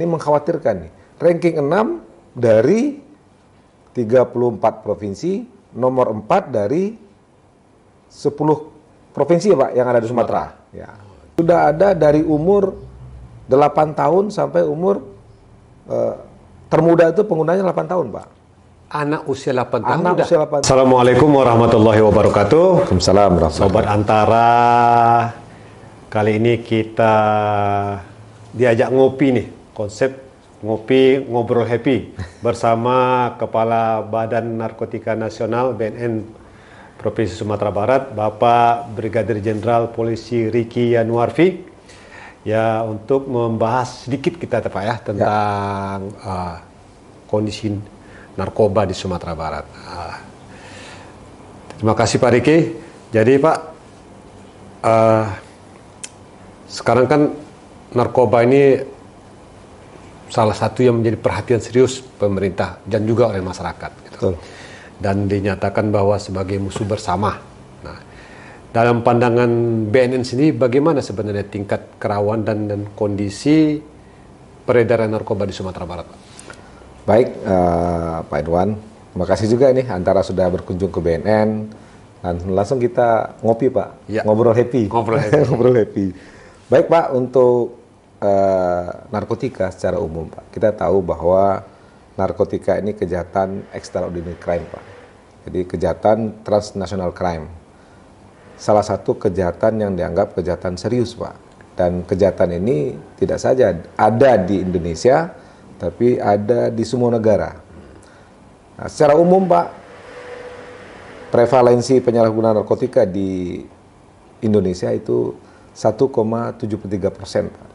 Ini mengkhawatirkan nih. Ranking 6 dari 34 provinsi, nomor 4 dari 10 provinsi ya Pak yang ada di Sumatera. Ya. Sudah ada dari umur 8 tahun sampai umur eh, termuda itu penggunanya 8 tahun Pak. Anak usia 8 tahun. Anak usia 8 tahun. Assalamualaikum warahmatullahi wabarakatuh. Waalaikumsalam Sobat Antara. Kali ini kita diajak ngopi nih konsep ngopi ngobrol happy bersama Kepala Badan Narkotika Nasional BNN Provinsi Sumatera Barat Bapak Brigadir Jenderal Polisi Riki Yanuarfi ya untuk membahas sedikit kita Pak ya, ya. tentang ya. Uh, kondisi narkoba di Sumatera Barat. Uh, terima kasih Pak Riki. Jadi Pak uh, sekarang kan narkoba ini salah satu yang menjadi perhatian serius pemerintah dan juga oleh masyarakat. Gitu. Betul. Dan dinyatakan bahwa sebagai musuh bersama. Nah, dalam pandangan BNN sendiri, bagaimana sebenarnya tingkat kerawan dan, dan kondisi peredaran narkoba di Sumatera Barat? Baik, uh, Pak Edwan, terima kasih juga nih antara sudah berkunjung ke BNN. dan Langsung kita ngopi, Pak. Ya. Ngobrol happy. Ngobrol happy. Ngobrol happy. Baik, Pak, untuk Eh, narkotika secara umum, Pak. Kita tahu bahwa narkotika ini kejahatan extraordinary crime, Pak. Jadi kejahatan transnational crime. Salah satu kejahatan yang dianggap kejahatan serius, Pak. Dan kejahatan ini tidak saja ada di Indonesia, tapi ada di semua negara. Nah, secara umum, Pak, prevalensi penyalahgunaan narkotika di Indonesia itu 1,73 persen, Pak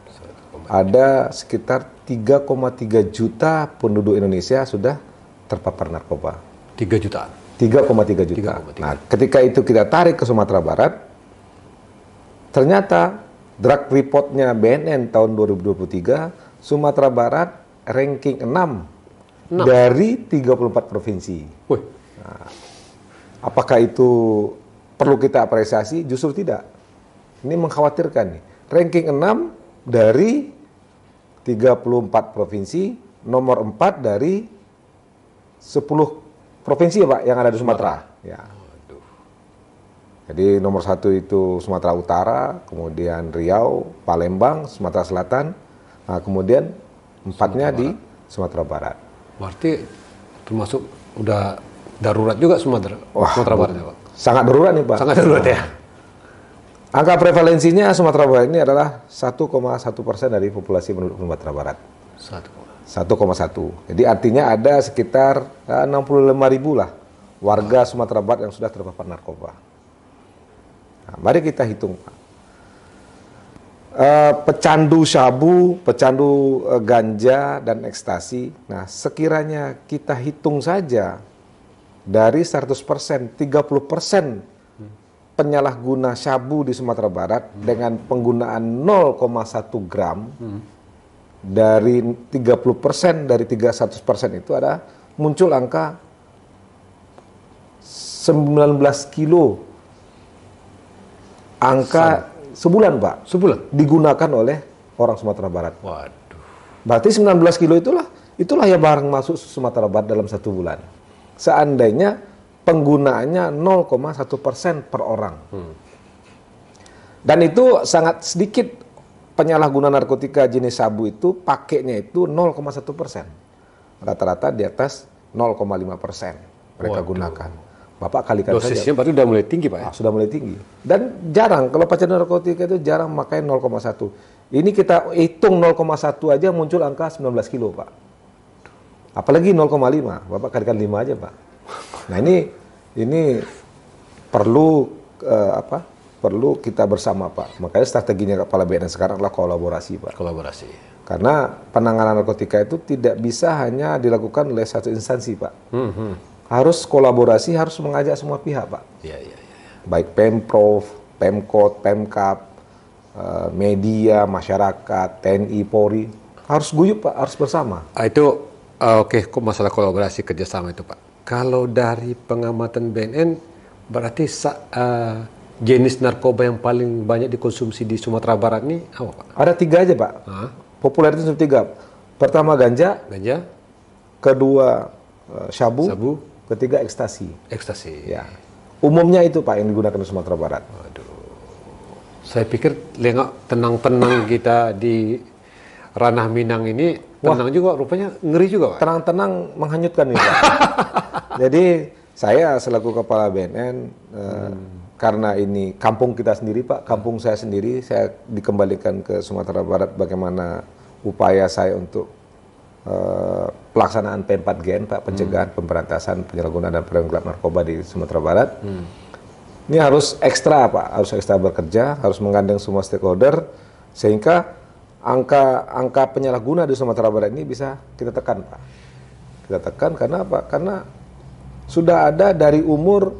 ada sekitar 3,3 juta penduduk Indonesia sudah terpapar narkoba. 3 juta. 3,3 juta. 3,3. Nah, ketika itu kita tarik ke Sumatera Barat, ternyata drug reportnya BNN tahun 2023, Sumatera Barat ranking 6, 6. dari 34 provinsi. Wih. Nah, apakah itu perlu kita apresiasi? Justru tidak. Ini mengkhawatirkan nih. Ranking 6 dari 34 provinsi, nomor 4 dari 10 provinsi ya Pak yang ada di Sumatera. Ya. Jadi nomor satu itu Sumatera Utara, kemudian Riau, Palembang, Sumatera Selatan, nah, kemudian empatnya Sumatera di Sumatera Barat. Berarti termasuk udah darurat juga Sumatera, Wah, Sumatera Barat ya Pak? Sangat darurat nih Pak. Sangat darurat ya. Angka prevalensinya Sumatera Barat ini adalah 1,1 persen dari populasi penduduk Sumatera Barat. 1,1. Jadi artinya ada sekitar 65 eh, ribu lah warga Sumatera Barat yang sudah terpapar narkoba. Nah, mari kita hitung Uh, pecandu sabu, pecandu uh, ganja dan ekstasi. Nah sekiranya kita hitung saja dari 100 persen, 30 persen penyalahguna sabu di Sumatera Barat hmm. dengan penggunaan 0,1 gram hmm. dari 30% persen dari 300% itu ada muncul angka 19 kilo angka sebulan Pak sebulan digunakan oleh orang Sumatera Barat waduh berarti 19 kilo itulah itulah ya barang masuk Sumatera Barat dalam satu bulan seandainya penggunaannya 0,1 persen per orang. Hmm. Dan itu sangat sedikit penyalahguna narkotika jenis sabu itu pakainya itu 0,1 persen. Rata-rata di atas 0,5 persen mereka Waduh. gunakan. Bapak kalikan Dosisnya saja. Dosisnya berarti sudah mulai tinggi Pak ya? Ah, sudah mulai tinggi. Dan jarang, kalau pacar narkotika itu jarang memakai 0,1. Ini kita hitung 0,1 aja muncul angka 19 kilo Pak. Apalagi 0,5. Bapak kalikan 5 aja Pak. Nah ini ini perlu eh, apa? Perlu kita bersama Pak. Makanya strateginya kepala BNN sekarang adalah kolaborasi Pak. Kolaborasi. Karena penanganan narkotika itu tidak bisa hanya dilakukan oleh satu instansi Pak. Hmm, hmm. Harus kolaborasi, harus mengajak semua pihak Pak. Iya iya. Ya. Baik pemprov, pemkot, pemkap, eh, media, masyarakat, TNI, Polri harus guyup pak, harus bersama. Ah, itu uh, oke, okay. masalah kolaborasi kerjasama itu pak. Kalau dari pengamatan BNN, berarti uh, jenis narkoba yang paling banyak dikonsumsi di Sumatera Barat ini apa Pak? Ada tiga aja Pak. Hah? Populer itu tiga. Pertama ganja. Ganja. Kedua uh, eh, syabu. Sabu. Ketiga ekstasi. Ekstasi. Ya. Umumnya itu Pak yang digunakan di Sumatera Barat. Waduh. Saya pikir lengok tenang-tenang kita di ranah Minang ini tenang Wah, juga, rupanya ngeri juga. Pak. Tenang-tenang menghanyutkan ini. Jadi saya selaku kepala BNN eh, hmm. karena ini kampung kita sendiri Pak, kampung saya sendiri, saya dikembalikan ke Sumatera Barat bagaimana upaya saya untuk eh, pelaksanaan P4GN Pak, pencegahan, hmm. pemberantasan penyalahgunaan dan penanggulangan narkoba di Sumatera Barat. Hmm. Ini harus ekstra Pak, harus ekstra bekerja, harus menggandeng semua stakeholder sehingga angka angka penyalahguna di Sumatera Barat ini bisa kita tekan, Pak. Kita tekan karena apa? Karena sudah ada dari umur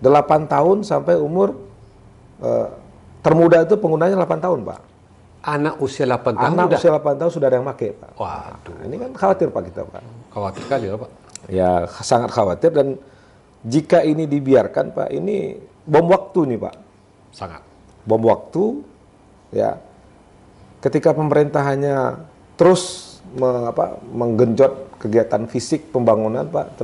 8 tahun sampai umur eh, termuda itu penggunanya 8 tahun, Pak. Anak usia 8 tahun Anak usia 8 tahun sudah ada yang pakai, Pak. Waduh. Nah, ini kan khawatir, Pak, kita, Pak. Khawatir kali ya, Pak. Ya, sangat khawatir dan jika ini dibiarkan, Pak, ini bom waktu nih, Pak. Sangat. Bom waktu, ya ketika pemerintah hanya terus me, apa, menggenjot kegiatan fisik pembangunan Pak,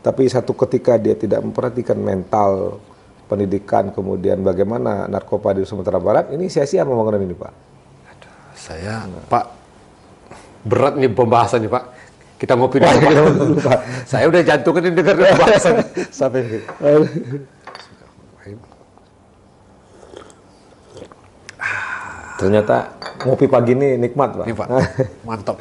tapi satu ketika dia tidak memperhatikan mental pendidikan kemudian bagaimana narkoba di Sumatera Barat ini sia-sia pembangunan ini Pak. saya nah. Pak berat nih pembahasannya Pak. Kita ngopi dulu Pak. Saya udah jatuh dengar pembahasan sampai Ternyata ngopi pagi ini nikmat, Pak. Nikmat. Mantap.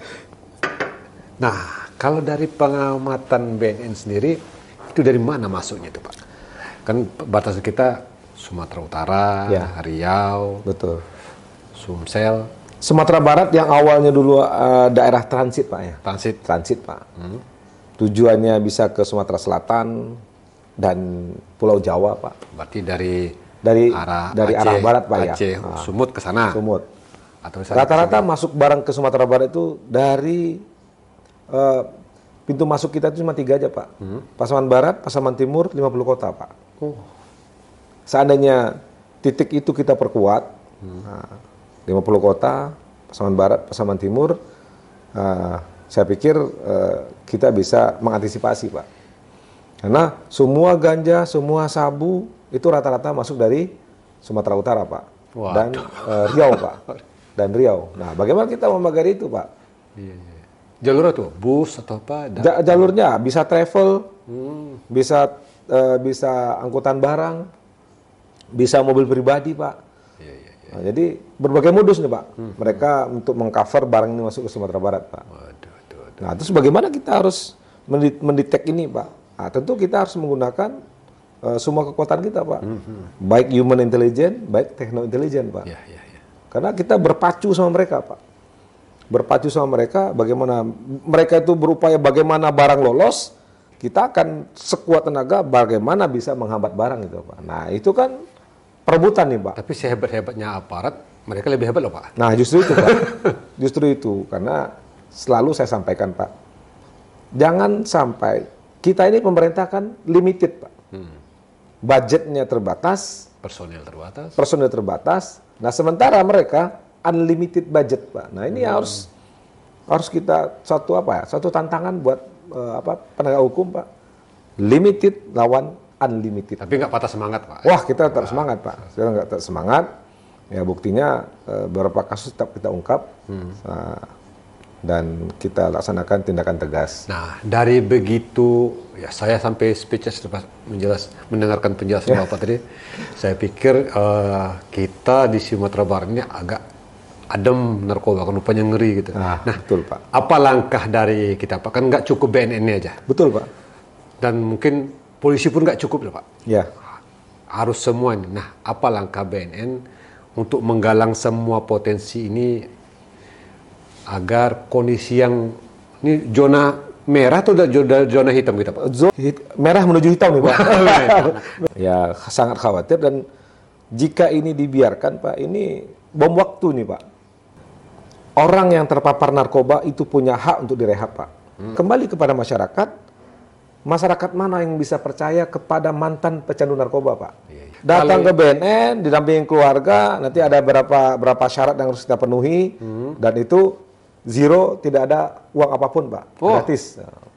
Nah, kalau dari pengamatan BNN sendiri, itu dari mana masuknya itu, Pak? Kan batas kita Sumatera Utara, ya. Riau, betul. Sumsel, Sumatera Barat yang awalnya dulu uh, daerah transit pak ya. Transit. Transit pak. Hmm. Tujuannya bisa ke Sumatera Selatan dan Pulau Jawa pak. Berarti dari dari arah dari Aceh, arah barat Pak ya? Aceh, ya. Nah, Sumut ke sana. Sumut. Rata-rata masuk barang ke Sumatera Barat itu dari uh, pintu masuk kita itu cuma tiga aja Pak. Hmm. Pasaman Barat, Pasaman Timur, 50 kota Pak. Oh. Seandainya titik itu kita perkuat, hmm. nah, 50 kota, Pasaman Barat, Pasaman Timur, uh, saya pikir uh, kita bisa mengantisipasi Pak. Karena semua ganja, semua sabu itu rata-rata masuk dari Sumatera Utara, Pak. Waduh. Dan uh, Riau, Pak. Dan Riau. Nah, bagaimana kita memagari itu, Pak? Iya, iya. Jalurnya tuh bus atau apa? Ja jalurnya bisa travel, hmm. bisa uh, bisa angkutan barang, bisa mobil pribadi, Pak. Iya, iya, iya. Nah, jadi berbagai modus nih, Pak. Hmm. Mereka untuk mengcover barang ini masuk ke Sumatera Barat, Pak. Waduh, waduh, waduh. Nah, terus bagaimana kita harus mendetek ini, Pak? Nah, tentu kita harus menggunakan uh, semua kekuatan kita, Pak. Mm -hmm. Baik human intelligence, baik techno intelligence, Pak. Yeah, yeah, yeah. Karena kita berpacu sama mereka, Pak. Berpacu sama mereka, bagaimana mereka itu berupaya bagaimana barang lolos, kita akan sekuat tenaga bagaimana bisa menghambat barang itu, Pak. Nah, itu kan perebutan nih, Pak. Tapi sehebat-hebatnya aparat, mereka lebih hebat loh, Pak. Nah, justru itu, Pak. justru itu. Karena selalu saya sampaikan, Pak. Jangan sampai kita ini pemerintah kan limited, Pak. Hmm. Budgetnya terbatas, personil terbatas. Personil terbatas. Nah, sementara mereka unlimited budget, Pak. Nah, ini hmm. harus harus kita satu apa ya? Satu tantangan buat uh, apa penegak hukum, Pak. Limited lawan unlimited. Tapi nggak patah semangat, Pak. Wah, kita tetap Wah. semangat, Pak. Kita nggak tetap semangat. Ya buktinya uh, beberapa kasus tetap kita ungkap. Hmm. Nah, dan kita laksanakan tindakan tegas. Nah, dari begitu ya saya sampai speeches lepas menjelas mendengarkan penjelasan ya. Bapak tadi, saya pikir uh, kita di Sumatera Barat ini agak adem narkoba kan rupanya ngeri gitu. Ah, nah, betul Pak. Apa langkah dari kita Pak? Kan nggak cukup BNN ini aja. Betul Pak. Dan mungkin polisi pun nggak cukup lah Pak. Ya. Yeah. Harus semuanya. Nah, apa langkah BNN untuk menggalang semua potensi ini agar kondisi yang ini zona merah atau zona, zona hitam kita gitu, Pak? Zona hit, merah menuju hitam nih Pak. Oh, iya. ya sangat khawatir dan jika ini dibiarkan Pak, ini bom waktu nih Pak. Orang yang terpapar narkoba itu punya hak untuk direhab Pak. Hmm. Kembali kepada masyarakat, masyarakat mana yang bisa percaya kepada mantan pecandu narkoba, Pak? Iya, iya. Datang ke BNN, didampingi keluarga, nanti ada berapa berapa syarat yang harus kita penuhi hmm. dan itu Zero, tidak ada uang apapun, Pak. Oh. Gratis.